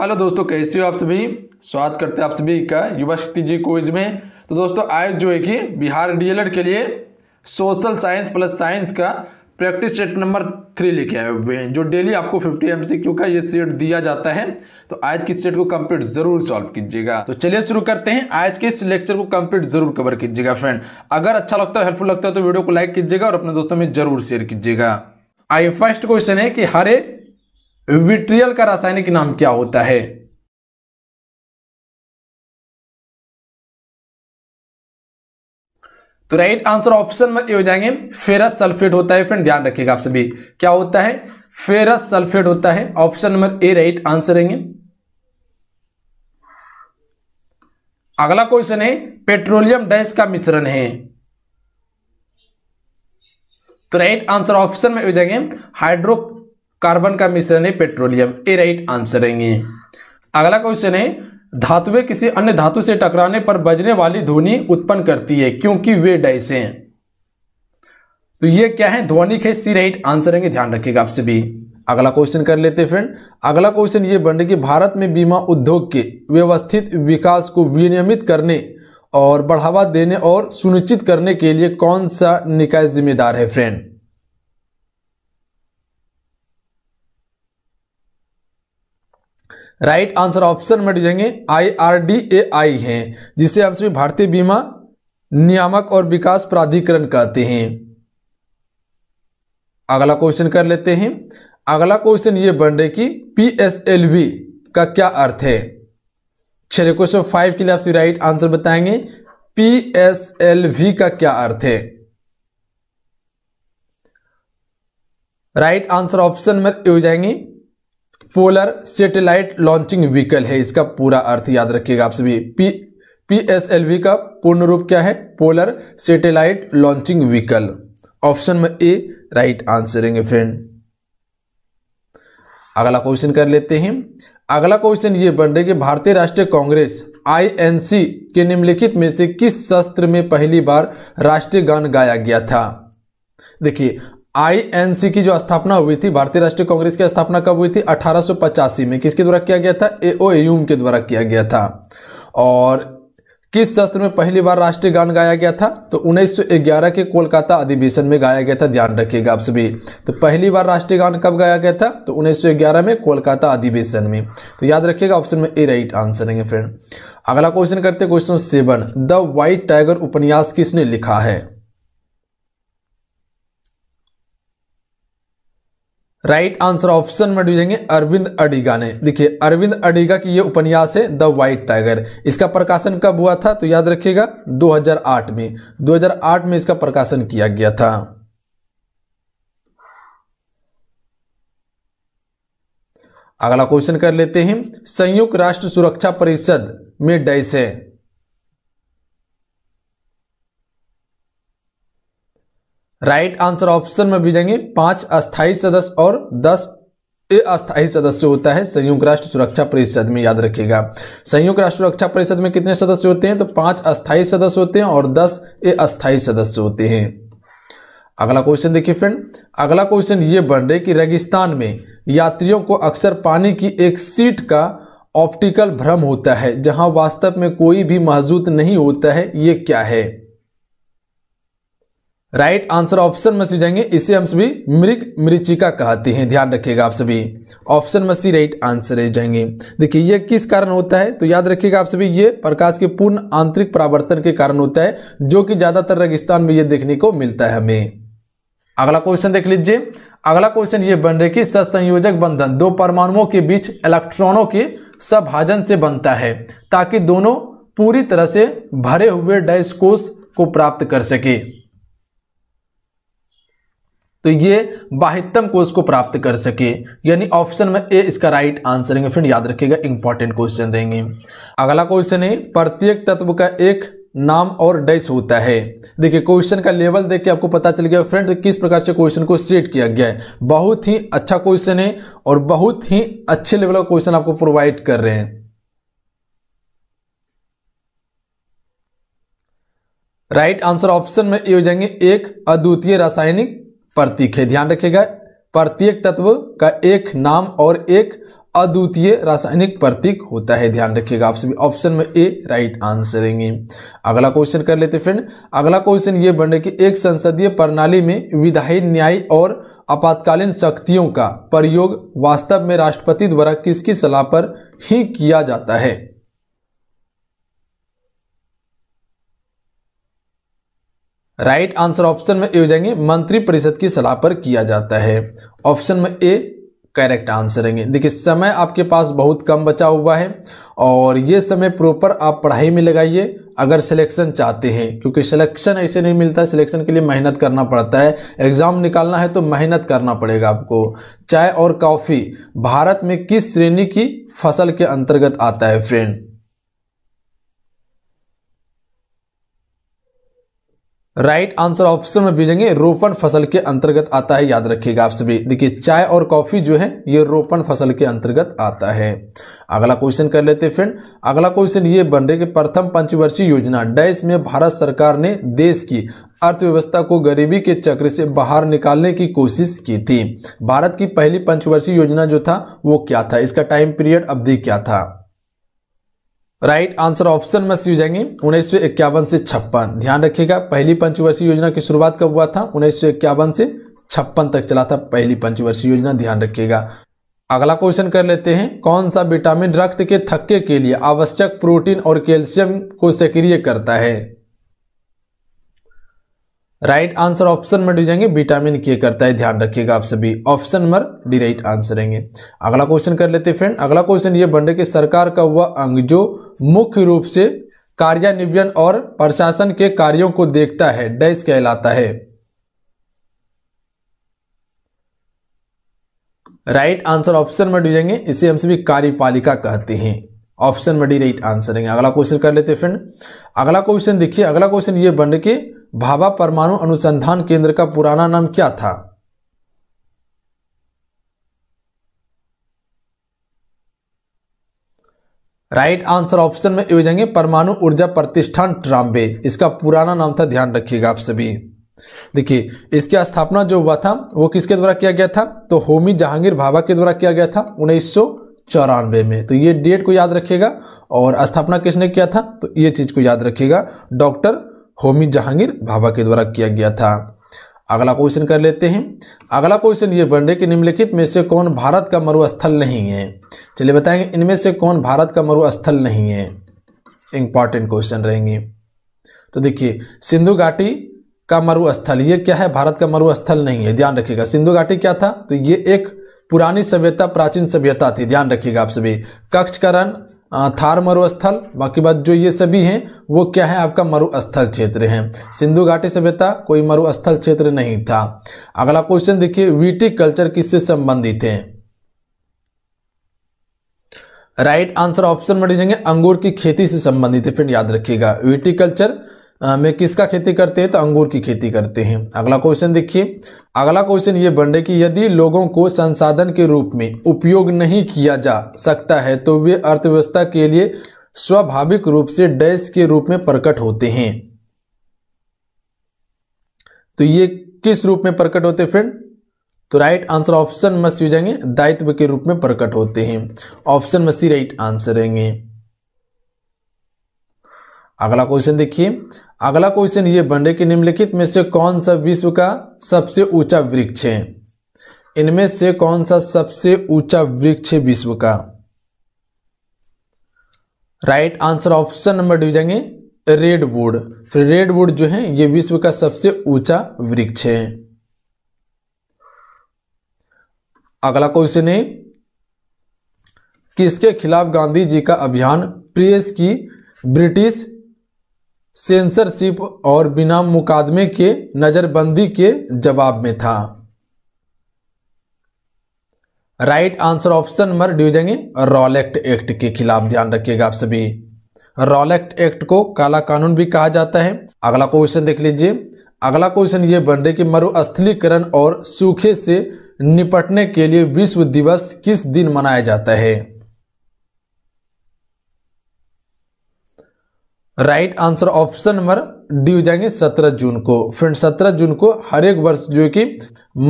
hello दोस्तों कैसे हो आप सभी स्वागत करते हैं आप सभी का युवा शक्ति जी को में तो दोस्तों आज जो है कि बिहार डीएलएड के लिए सोशल साइंस प्लस साइंस का प्रैक्टिस सेट नंबर थ्री लेके आए हुए हैं जो डेली आपको 50 एमसीक्यू का ये सेट दिया जाता है तो आज की सेट को कंप्लीट जरूर सॉल्व कीजिएगा तो चलिए शुरू करते हैं आज के इस लेक्चर को कंप्लीट जरूर कवर कीजिएगा फ्रेंड अगर अच्छा लगता है हेल्पफुल लगता है तो वीडियो को लाइक कीजिएगा और अपने दोस्तों में जरूर शेयर कीजिएगा आइए फर्स्ट क्वेश्चन है कि हर एक विट्रियल का रासायनिक नाम क्या होता है तो राइट आंसर ऑप्शन में हो जाएंगे फेरस सल्फेट होता है फ्रेंड ध्यान रखिएगा आप सभी क्या होता है फेरस सल्फेट होता है option number A right answer रहेंगे अगला क्वेश्चन है पेट्रोलियम डैश का मिश्रण है तो राइट आंसर ऑप्शन में हो जाएंगे हाइड्रो कार्बन का मिश्रण है पेट्रोलियम ए राइट आंसर रहेंगे अगला क्वेश्चन है धातुएं किसी अन्य धातु से टकराने पर बजने वाली ध्वनि उत्पन्न करती है क्योंकि वे डैसे हैं तो ये क्या है ध्वनिक है सी राइट आंसर रहेंगे ध्यान रखिएगा आपसे भी अगला क्वेश्चन कर लेते हैं फ्रेंड अगला क्वेश्चन ये बन रही कि भारत में बीमा उद्योग के व्यवस्थित विकास को विनियमित करने और बढ़ावा देने और सुनिश्चित करने के लिए कौन सा निकाय जिम्मेदार है फ्रेंड राइट आंसर ऑप्शन में जाएंगे आई आर डी ए आई है जिसे हम सभी भारतीय बीमा नियामक और विकास प्राधिकरण कहते हैं अगला क्वेश्चन कर लेते हैं अगला क्वेश्चन ये बन रहे कि पी एस एल वी का क्या अर्थ है चलिए क्वेश्चन फाइव के लिए आप राइट आंसर बताएंगे पी एस एल वी का क्या अर्थ है राइट आंसर ऑप्शन में हो जाएंगे पोलर सेटेलाइट लॉन्चिंग व्हीकल है इसका पूरा अर्थ याद रखिएगा आप सभी P P S L V का पूर्ण रूप क्या है polar satellite launching vehicle option में ए राइट आंसर है फ्रेंड अगला क्वेश्चन कर लेते हैं अगला क्वेश्चन ये बन रहे कि भारतीय राष्ट्रीय कांग्रेस आईएनसी के निम्नलिखित में से किस शस्त्र में पहली बार राष्ट्रीय गान गाया गया था देखिए आईएनसी की जो स्थापना हुई थी भारतीय राष्ट्रीय कांग्रेस की स्थापना कब हुई थी अठारह में किसके द्वारा किया गया था एओ एयूम के द्वारा किया गया था और किस शस्त्र में पहली बार राष्ट्रीय गान गाया गया था तो 1911 के कोलकाता अधिवेशन में गाया गया था ध्यान रखिएगा आप सभी तो पहली बार राष्ट्रीय गान कब गाया गया था तो 1911 में कोलकाता अधिवेशन में तो याद रखिएगा ऑप्शन में ए राइट आंसर है फ्रेंड अगला क्वेश्चन करते question seven the white tiger उपन्यास किसने लिखा है राइट आंसर ऑप्शन में डूजेंगे अरविंद अडिगा ने देखिए अरविंद अडिगा की ये उपन्यास है द व्हाइट टाइगर इसका प्रकाशन कब हुआ था तो याद रखिएगा 2008 में 2008 में इसका प्रकाशन किया गया था अगला क्वेश्चन कर लेते हैं संयुक्त राष्ट्र सुरक्षा परिषद में डैस है राइट आंसर ऑप्शन में भी जाएंगे पांच अस्थायी सदस्य और दस अस्थायी सदस्य होता है संयुक्त राष्ट्र सुरक्षा परिषद में याद रखिएगा संयुक्त राष्ट्र सुरक्षा परिषद में कितने सदस्य होते हैं तो पांच अस्थायी सदस्य होते हैं और दस अस्थायी सदस्य होते हैं अगला क्वेश्चन देखिए फ्रेंड अगला क्वेश्चन ये बन रहे कि रेगिस्तान में यात्रियों को अक्सर पानी की एक सीट का ऑप्टिकल भ्रम होता है जहां वास्तव में कोई भी मौजूद नहीं होता है ये क्या है राइट आंसर ऑप्शन में सी जाएंगे इसे हम सभी मृग मृचिका कहते हैं ध्यान रखिएगा आप सभी ऑप्शन में सी राइट आंसर जाएंगे देखिए ये किस कारण होता है तो याद रखिएगा आप सभी ये प्रकाश के पूर्ण आंतरिक परावर्तन के कारण होता है जो कि ज़्यादातर रेगिस्तान में ये देखने को मिलता है हमें अगला क्वेश्चन देख लीजिए अगला क्वेश्चन ये बन रहे कि सत्संयोजक बंधन दो परमाणुओं के बीच इलेक्ट्रॉनों के सभाजन से बनता है ताकि दोनों पूरी तरह से भरे हुए डैश कोष को प्राप्त कर सके तो ये बाहितम कोर्स को प्राप्त कर सके यानी ऑप्शन में ए इसका राइट आंसर है फ्रेंड याद रखिएगा इंपॉर्टेंट क्वेश्चन देंगे अगला क्वेश्चन है प्रत्येक तत्व का एक नाम और डैश होता है देखिए क्वेश्चन का लेवल देख के आपको पता चल गया फ्रेंड किस प्रकार से क्वेश्चन को सेट किया गया है बहुत ही अच्छा क्वेश्चन है और बहुत ही अच्छे लेवल का क्वेश्चन आपको प्रोवाइड कर रहे हैं राइट आंसर ऑप्शन में ये हो जाएंगे एक अद्वितीय रासायनिक प्रतीक है ध्यान रखिएगा प्रत्येक तत्व का एक नाम और एक अद्वितीय रासायनिक प्रतीक होता है ध्यान रखिएगा आप सभी ऑप्शन में ए राइट आंसर देंगे अगला क्वेश्चन कर लेते फ्रेंड अगला क्वेश्चन ये बन रहा है कि एक संसदीय प्रणाली में विधायी न्याय और आपातकालीन शक्तियों का प्रयोग वास्तव में राष्ट्रपति द्वारा किसकी सलाह पर ही किया जाता है राइट आंसर ऑप्शन में ए हो जाएंगे मंत्री परिषद की सलाह पर किया जाता है ऑप्शन में ए करेक्ट आंसर रहेंगे देखिए समय आपके पास बहुत कम बचा हुआ है और ये समय प्रॉपर आप पढ़ाई में लगाइए अगर सिलेक्शन चाहते हैं क्योंकि सिलेक्शन ऐसे नहीं मिलता सिलेक्शन के लिए मेहनत करना पड़ता है एग्ज़ाम निकालना है तो मेहनत करना पड़ेगा आपको चाय और कॉफ़ी भारत में किस श्रेणी की फसल के अंतर्गत आता है फ्रेंड राइट आंसर ऑप्शन में भेजेंगे रोपण फसल के अंतर्गत आता है याद रखिएगा आप सभी देखिए चाय और कॉफी जो है ये रोपण फसल के अंतर्गत आता है अगला क्वेश्चन कर लेते हैं फ्रेंड अगला क्वेश्चन ये बन रहे कि प्रथम पंचवर्षीय योजना डैश में भारत सरकार ने देश की अर्थव्यवस्था को गरीबी के चक्र से बाहर निकालने की कोशिश की थी भारत की पहली पंचवर्षीय योजना जो था वो क्या था इसका टाइम पीरियड अवधि क्या था राइट आंसर ऑप्शन में सी हो जाएंगे उन्नीस से छप्पन ध्यान रखिएगा पहली पंचवर्षीय योजना की शुरुआत कब हुआ था उन्नीस से छप्पन तक चला था पहली पंचवर्षीय योजना ध्यान रखिएगा अगला क्वेश्चन कर लेते हैं कौन सा विटामिन रक्त के थक्के के लिए आवश्यक प्रोटीन और कैल्शियम को सक्रिय करता है राइट आंसर ऑप्शन में डी जाएंगे विटामिन के करता है ध्यान रखिएगा आप सभी option number D right answer रहेंगे अगला क्वेश्चन कर लेते हैं फ्रेंड अगला क्वेश्चन ये बन रहे सरकार का वह अंग जो मुख्य रूप से कार्यान्वयन और प्रशासन के कार्यों को देखता है डैश कहलाता है राइट आंसर ऑप्शन में डी जाएंगे इसे हम सभी कार्यपालिका कहते हैं ऑप्शन में डी राइट आंसर देंगे अगला क्वेश्चन कर लेते फ्रेंड अगला क्वेश्चन देखिए अगला क्वेश्चन ये बन के भाभा परमाणु अनुसंधान केंद्र का पुराना नाम क्या था राइट आंसर ऑप्शन में ये जाएंगे परमाणु ऊर्जा प्रतिष्ठान ट्राम्बे इसका पुराना नाम था ध्यान रखिएगा आप सभी देखिए इसकी स्थापना जो हुआ था वो किसके द्वारा किया गया था तो होमी जहांगीर भाभा के द्वारा किया गया था उन्नीस चौरानवे में तो ये डेट को याद रखिएगा और स्थापना किसने किया था तो ये चीज़ को याद रखिएगा डॉक्टर होमी जहांगीर भाभा के द्वारा किया गया था अगला क्वेश्चन कर लेते हैं अगला क्वेश्चन ये बन रहे कि निम्नलिखित में से कौन भारत का मरुस्थल नहीं है चलिए बताएंगे इनमें से कौन भारत का मरुस्थल नहीं है इंपॉर्टेंट क्वेश्चन रहेंगे तो देखिए सिंधु घाटी का मरुस्थल ये क्या है भारत का मरुस्थल नहीं है ध्यान रखिएगा सिंधु घाटी क्या था तो ये एक पुरानी सभ्यता प्राचीन सभ्यता थी ध्यान रखिएगा आप सभी कक्षकरण थार मरुस्थल बाकी बात जो ये सभी हैं वो क्या है आपका मरुस्थल क्षेत्र है सिंधु घाटी सभ्यता कोई मरुस्थल क्षेत्र नहीं था अगला क्वेश्चन देखिए कल्चर किससे संबंधित है राइट आंसर ऑप्शन में देखेंगे अंगूर की खेती से संबंधित है फिर याद रखिएगा कल्चर में किसका खेती करते हैं तो अंगूर की खेती करते हैं अगला क्वेश्चन देखिए अगला क्वेश्चन ये बन रहा कि यदि लोगों को संसाधन के रूप में उपयोग नहीं किया जा सकता है तो वे अर्थव्यवस्था के लिए स्वाभाविक रूप से डैश के रूप में प्रकट होते हैं तो ये किस रूप में प्रकट होते फिर फ्रेंड तो राइट आंसर ऑप्शन मसी हो जाएंगे दायित्व के रूप में प्रकट होते हैं ऑप्शन मसी राइट आंसर रहेंगे अगला क्वेश्चन देखिए अगला क्वेश्चन ये बन रहे कि निम्नलिखित में से कौन सा विश्व का सबसे ऊंचा वृक्ष है इनमें से कौन सा सबसे ऊंचा वृक्ष है विश्व का right answer option number D जाएंगे रेड फिर रेड जो है ये विश्व का सबसे ऊंचा वृक्ष है अगला क्वेश्चन है किसके खिलाफ गांधी जी का अभियान प्रेस की ब्रिटिश सेंसरशिप और बिना मुकादमे के नज़रबंदी के जवाब में था right answer option number D हो जाएंगे रॉलेक्ट एक्ट के खिलाफ ध्यान रखिएगा आप सभी रॉलेक्ट एक्ट को काला कानून भी कहा जाता है अगला क्वेश्चन देख लीजिए अगला क्वेश्चन ये बन रहे कि मरुस्थलीकरण और सूखे से निपटने के लिए विश्व दिवस किस दिन मनाया जाता है right answer option number D हो जाएंगे सत्रह जून को फ्रेंड सत्रह जून को हर एक वर्ष जो कि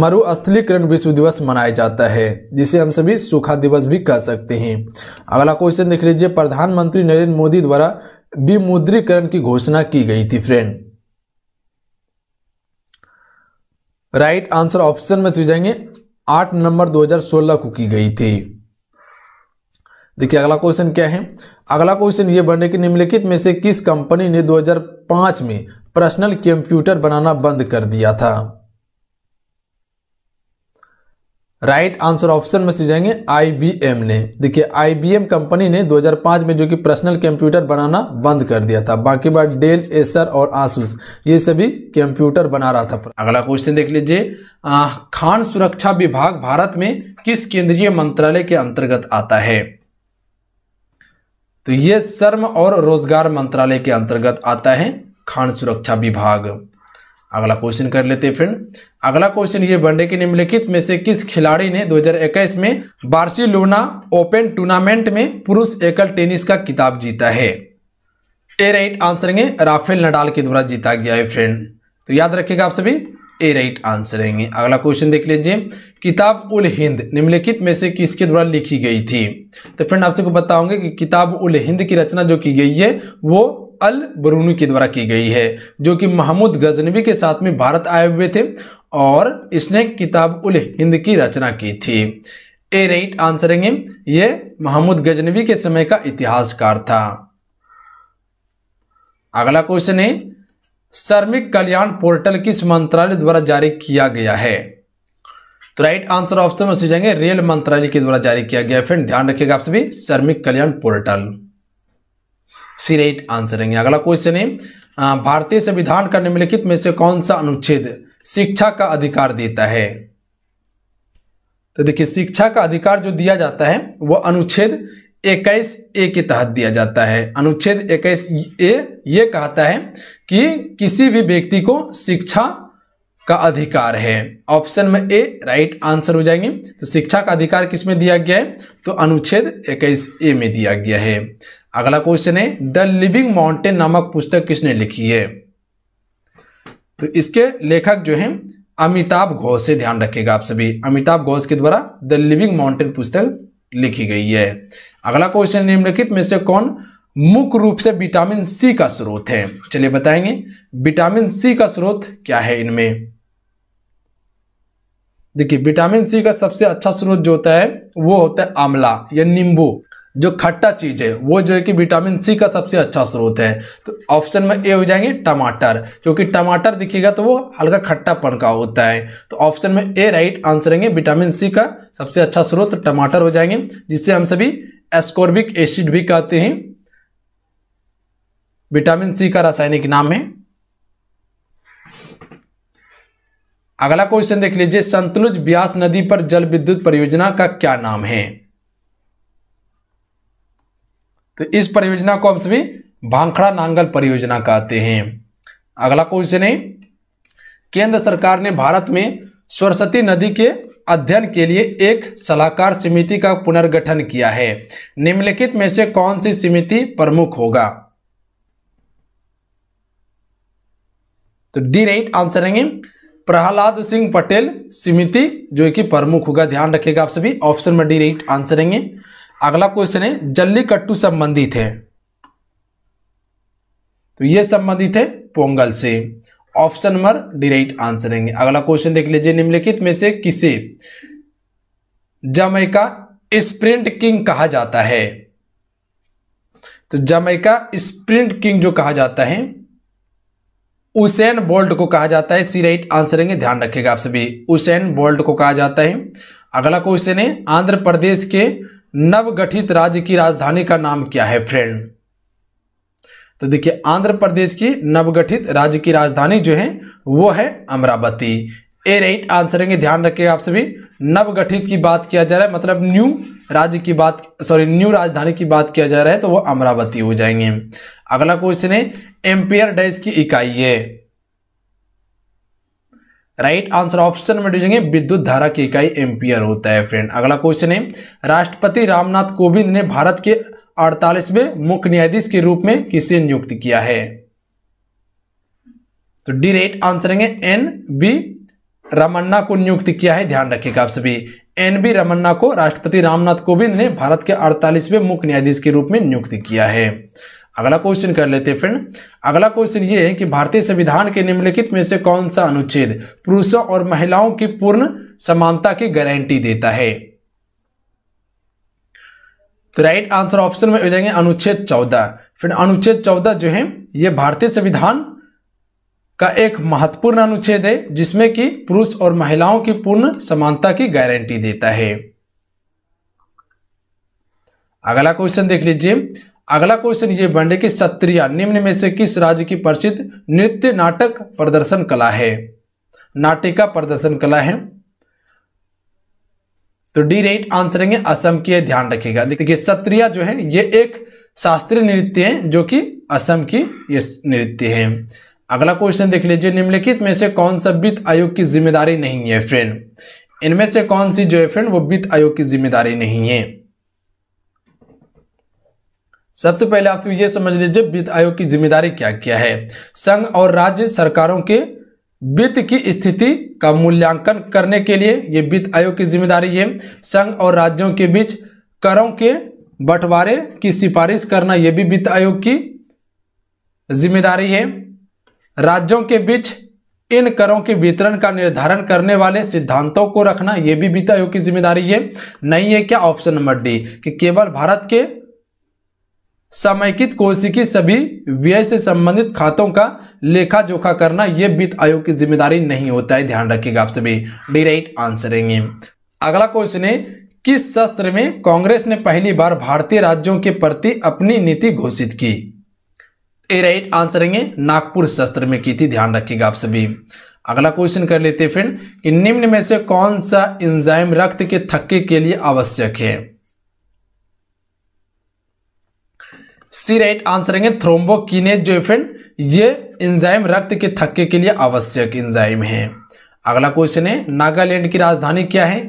मरुस्थलीकरण विश्व दिवस मनाया जाता है जिसे हम सभी सूखा दिवस भी कह सकते हैं अगला क्वेश्चन देख लीजिए प्रधानमंत्री नरेंद्र मोदी द्वारा विमुद्रीकरण की घोषणा की गई थी फ्रेंड राइट आंसर ऑप्शन में से जाएंगे आठ नंबर 2016 को की गई थी देखिए अगला क्वेश्चन क्या है अगला क्वेश्चन ये बने कि निम्नलिखित में से किस कंपनी ने 2005 में पर्सनल कंप्यूटर बनाना बंद कर दिया था राइट आंसर ऑप्शन में से जाएंगे आईबीएम ने देखिए आईबीएम कंपनी ने 2005 में जो कि पर्सनल कंप्यूटर बनाना बंद कर दिया था बाकी बात डेल एसर और आसूस ये सभी कंप्यूटर बना रहा था अगला क्वेश्चन देख लीजिए खान सुरक्षा विभाग भारत में किस केंद्रीय मंत्रालय के अंतर्गत आता है तो ये श्रम और रोजगार मंत्रालय के अंतर्गत आता है खान सुरक्षा विभाग अगला क्वेश्चन कर लेते हैं फ्रेंड अगला क्वेश्चन ये बने कि निम्नलिखित में से किस खिलाड़ी ने 2021 में बार्सिलोना ओपन टूर्नामेंट में पुरुष एकल टेनिस का किताब जीता है ए राइट आंसर है राफेल नडाल के द्वारा जीता गया है फ्रेंड तो याद रखिएगा आप सभी ए राइट आंसर है अगला क्वेश्चन देख लीजिए किताब उल हिंद निम्नलिखित में से किसके द्वारा लिखी गई थी तो फ्रेंड आपसे को बताओगे कि किताब उल हिंद की रचना जो की गई है वो अल बरूनी के द्वारा की गई है जो कि महमूद गजनबी के साथ में भारत आए हुए थे और इसने किताब उल हिंद की रचना की थी ए राइट आंसर है ये महमूद गजनबी के समय का इतिहासकार था अगला क्वेश्चन है श्रमिक कल्याण पोर्टल किस मंत्रालय द्वारा जारी किया गया है तो राइट आंसर ऑप्शन में जाएंगे रेल मंत्रालय के द्वारा जारी किया गया फ्रेंड ध्यान रखिएगा आप सभी Shramik Kalyan portal C right answer है अगला क्वेश्चन है भारतीय संविधान का निम्नलिखित में से कौन सा अनुच्छेद शिक्षा का अधिकार देता है तो देखिए शिक्षा का अधिकार जो दिया जाता है वह अनुच्छेद इक्कीस ए के तहत दिया जाता है अनुच्छेद इक्कीस ए ये कहता है कि किसी भी व्यक्ति को शिक्षा का अधिकार है ऑप्शन में ए राइट आंसर हो जाएंगे तो शिक्षा का अधिकार किस में दिया गया है तो अनुच्छेद इक्कीस ए में दिया गया है अगला क्वेश्चन है द लिविंग माउंटेन नामक पुस्तक किसने लिखी है तो इसके लेखक जो हैं अमिताभ घोष से ध्यान रखिएगा आप सभी अमिताभ घोष के द्वारा द लिविंग माउंटेन पुस्तक लिखी गई है अगला क्वेश्चन निम्नलिखित में से कौन मुख्य रूप से विटामिन सी का स्रोत है चलिए बताएंगे विटामिन सी का स्रोत क्या है इनमें देखिए विटामिन सी का सबसे अच्छा स्रोत जो होता है वो होता है आंवला या नींबू जो खट्टा चीज है वो जो है कि विटामिन सी का सबसे अच्छा स्रोत है तो ऑप्शन में ए हो जाएंगे टमाटर क्योंकि टमाटर दिखेगा तो वो हल्का खट्टापन का होता है तो ऑप्शन में ए राइट आंसर रहेंगे विटामिन सी का सबसे अच्छा स्रोत टमाटर हो जाएंगे जिससे हम सभी एस्कोर्बिक एसिड भी कहते हैं विटामिन सी का रासायनिक नाम है अगला क्वेश्चन देख लीजिए संतलुज ब्यास नदी पर जल विद्युत परियोजना का क्या नाम है तो इस परियोजना को हम सभी भांखड़ा नांगल परियोजना कहते हैं अगला क्वेश्चन है केंद्र सरकार ने भारत में सरस्वती नदी के अध्ययन के लिए एक सलाहकार समिति का पुनर्गठन किया है निम्नलिखित में से कौन सी समिति प्रमुख होगा तो डी राइट आंसर रहेंगे प्रहलाद सिंह पटेल समिति जो कि प्रमुख होगा ध्यान रखिएगा आप सभी ऑप्शन में डी राइट आंसर अगला क्वेश्चन है जल्लीकट्टू संबंधित है तो ये संबंधित है पोंगल से option number D right answer रहेंगे अगला क्वेश्चन देख लीजिए निम्नलिखित में से किसे जमैका स्प्रिंट किंग कहा जाता है तो जमैका स्प्रिंट किंग जो कहा जाता है उसेन बोल्ट को कहा जाता है सी राइट आंसर ध्यान रखेगा आप सभी उसेन बोल्ट को कहा जाता है अगला क्वेश्चन है आंध्र प्रदेश के नवगठित राज्य की राजधानी का नाम क्या है फ्रेंड तो देखिए आंध्र प्रदेश की नवगठित राज्य की राजधानी जो है वो है अमरावती ए राइट आंसर है ध्यान रखिएगा आप सभी नवगठित की बात किया जा रहा है मतलब न्यू राज्य की बात सॉरी न्यू राजधानी की बात किया जा रहा है तो वो अमरावती हो जाएंगे अगला क्वेश्चन है एम्पियर डैश की इकाई है राइट आंसर ऑप्शन में डूजेंगे विद्युत धारा की इकाई एम्पियर होता है फ्रेंड अगला क्वेश्चन है राष्ट्रपति रामनाथ कोविंद ने भारत के अड़तालीसवें मुख्य न्यायाधीश के रूप में किसे नियुक्त किया है तो डी राइट आंसर है एन बी रमन्ना को नियुक्त किया है ध्यान रखिएगा आप सभी एन बी रमन्ना को राष्ट्रपति रामनाथ कोविंद ने भारत के 48वें मुख्य न्यायाधीश के रूप में नियुक्त किया है अगला क्वेश्चन कर लेते हैं फ्रेंड अगला क्वेश्चन ये है कि भारतीय संविधान के निम्नलिखित में से कौन सा अनुच्छेद पुरुषों और महिलाओं की पूर्ण समानता की गारंटी देता है तो राइट आंसर ऑप्शन में हो जाएंगे अनुच्छेद चौदह फिर अनुच्छेद चौदह जो है ये भारतीय संविधान का एक महत्वपूर्ण अनुच्छेद है जिसमें कि पुरुष और महिलाओं की पूर्ण समानता की गारंटी देता है अगला क्वेश्चन देख लीजिए अगला क्वेश्चन ये बन की सत्रिया निम्न में से किस राज्य की प्रसिद्ध नृत्य नाटक प्रदर्शन कला है नाटिका प्रदर्शन कला है तो डी राइट आंसर है असम की ध्यान रखिएगा देखिए सत्रिया जो है ये एक शास्त्रीय नृत्य है जो कि असम की नृत्य है अगला क्वेश्चन देख लीजिए निम्नलिखित में से कौन सा वित्त आयोग की जिम्मेदारी नहीं है फ्रेंड इनमें से कौन सी जो है फ्रेंड वो वित्त आयोग की जिम्मेदारी नहीं है सबसे पहले आप तो ये समझ लीजिए वित्त आयोग की जिम्मेदारी क्या क्या है संघ और राज्य सरकारों के वित्त की स्थिति का मूल्यांकन करने के लिए ये वित्त आयोग की जिम्मेदारी है संघ और राज्यों के बीच करों के बंटवारे की सिफारिश करना यह भी वित्त आयोग की जिम्मेदारी है राज्यों के बीच इन करों के वितरण का निर्धारण करने वाले सिद्धांतों को रखना यह भी वित्त आयोग की जिम्मेदारी है नहीं है क्या ऑप्शन नंबर डी कि केवल भारत के समयकित की सभी व्यय से संबंधित खातों का लेखा जोखा करना यह वित्त आयोग की जिम्मेदारी नहीं होता है ध्यान रखिएगा आप सभी डी राइट आंसर है अगला क्वेश्चन है किस शस्त्र में कांग्रेस ने पहली बार भारतीय राज्यों के प्रति अपनी नीति घोषित की ए राइट आंसर है नागपुर शस्त्र में की थी ध्यान रखिएगा आप सभी अगला क्वेश्चन कर लेते हैं फ्रेंड कि निम्न में से कौन सा इंजाइम रक्त के थक्के के लिए आवश्यक है सी राइट आंसर है थ्रोम्बोकिनेज जो फ्रेंड ये इंजाइम रक्त के थक्के के लिए आवश्यक इंजाइम है अगला क्वेश्चन है नागालैंड की राजधानी क्या है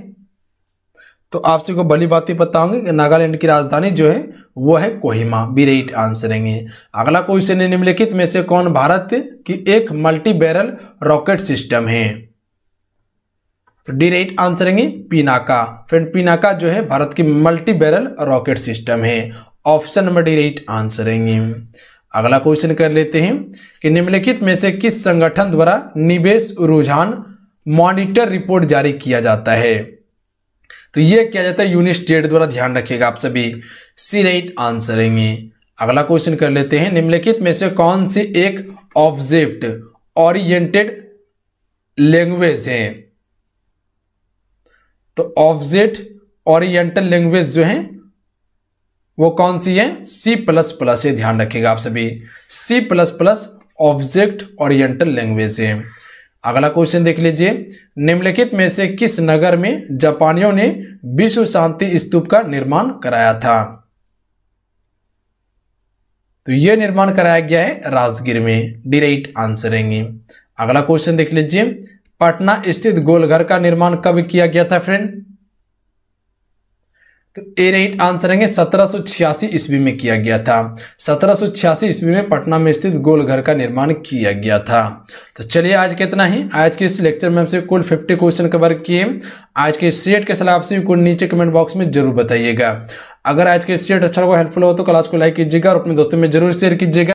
तो आप सबको बड़ी बात ही पता होंगे कि नागालैंड की राजधानी जो है वो है कोहिमा बीरेट आंसर है अगला क्वेश्चन है निम्नलिखित में से कौन भारत की एक मल्टी बैरल रॉकेट सिस्टम है तो डी राइट आंसर है पीनाका फ्रेंड पीनाका जो है भारत की मल्टी बैरल रॉकेट सिस्टम है option number D right answer है अगला क्वेश्चन कर लेते हैं कि निम्नलिखित में से किस संगठन द्वारा निवेश रुझान मॉनिटर रिपोर्ट जारी किया जाता है तो ये क्या जाता है यूनिट स्टेट द्वारा ध्यान रखिएगा आप सभी सी राइट आंसर है अगला क्वेश्चन कर लेते हैं निम्नलिखित में से कौन सी एक ऑब्जेक्ट ओरिएंटेड लैंग्वेज है तो ऑब्जेक्ट ओरिएंटल लैंग्वेज जो है वो कौन सी है सी प्लस प्लस ध्यान रखिएगा आप सभी C plus plus object oriental language है अगला क्वेश्चन देख लीजिए निम्नलिखित में से किस नगर में जापानियों ने विश्व शांति स्तूप का निर्माण कराया था तो यह निर्माण कराया गया है राजगीर में डी राइट आंसर अगला क्वेश्चन देख लीजिए पटना स्थित गोलघर का निर्माण कब किया गया था फ्रेंड तो ए राइट आंसर रहेंगे सत्रह सौ छियासी ईस्वी में किया गया था सत्रह सौ छियासी ईस्वी में पटना में स्थित गोलघर का निर्माण किया गया था तो चलिए आज के इतना ही आज के इस लेक्चर में हमसे कुल फिफ्टी क्वेश्चन कवर किए आज के इस सेट के सलाह आपसे कुल नीचे कमेंट बॉक्स में जरूर बताइएगा अगर आज के सेट अच्छा लगा हेल्पफुल हो तो क्लास को लाइक कीजिएगा और अपने दोस्तों में जरूर शेयर कीजिएगा